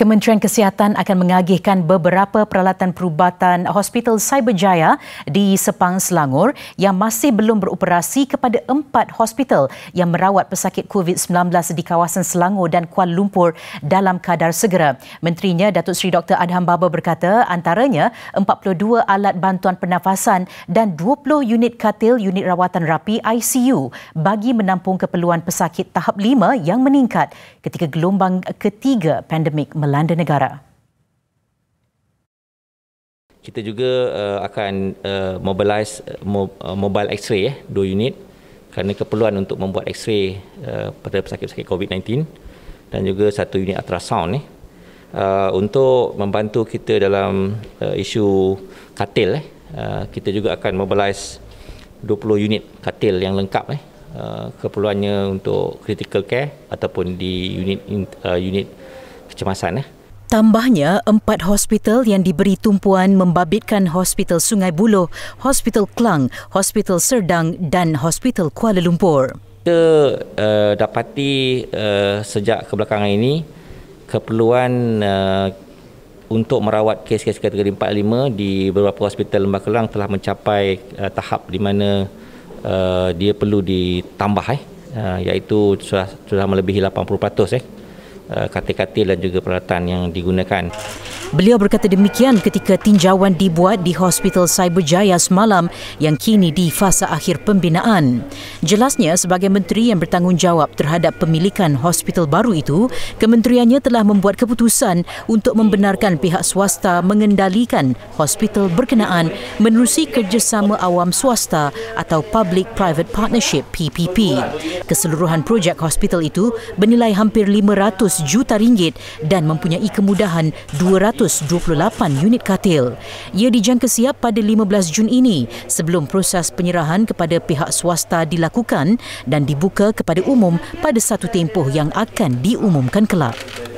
Kementerian Kesihatan akan mengagihkan beberapa peralatan perubatan Hospital Cyberjaya di Sepang Selangor yang masih belum beroperasi kepada empat hospital yang merawat pesakit COVID-19 di kawasan Selangor dan Kuala Lumpur dalam kadar segera. Menterinya Datuk Seri Dr. Adham Baba berkata antaranya 42 alat bantuan pernafasan dan 20 unit katil unit rawatan rapi ICU bagi menampung keperluan pesakit tahap 5 yang meningkat ketika gelombang ketiga pandemik melalui melanda negara. Kita juga uh, akan uh, mobilize uh, uh, mobile X-ray eh, dua unit kerana keperluan untuk membuat X-ray uh, pada pesakit-pesakit COVID-19 dan juga satu unit ultrasound eh, uh, untuk membantu kita dalam uh, isu katil. Eh, uh, kita juga akan mobilize 20 unit katil yang lengkap eh, uh, keperluannya untuk critical care ataupun di unit uh, unit kecemasan. Eh. Tambahnya, empat hospital yang diberi tumpuan membabitkan Hospital Sungai Buloh, Hospital Kelang, Hospital Serdang dan Hospital Kuala Lumpur. Kita uh, dapati uh, sejak kebelakangan ini keperluan uh, untuk merawat kes-kes kategori 4-5 di beberapa hospital Lembah Kelang telah mencapai uh, tahap di mana uh, dia perlu ditambah eh, uh, iaitu sudah, sudah melebihi 80% eh. Uh, katil-katil dan juga peralatan yang digunakan Beliau berkata demikian ketika tinjauan dibuat di Hospital Cyberjaya semalam yang kini di fasa akhir pembinaan. Jelasnya, sebagai menteri yang bertanggungjawab terhadap pemilikan hospital baru itu, kementeriannya telah membuat keputusan untuk membenarkan pihak swasta mengendalikan hospital berkenaan menerusi kerjasama awam swasta atau Public Private Partnership PPP. Keseluruhan projek hospital itu bernilai hampir 500 juta ringgit dan mempunyai kemudahan 200 128 unit katil. Ia dijangka siap pada 15 Jun ini sebelum proses penyerahan kepada pihak swasta dilakukan dan dibuka kepada umum pada satu tempoh yang akan diumumkan kelak.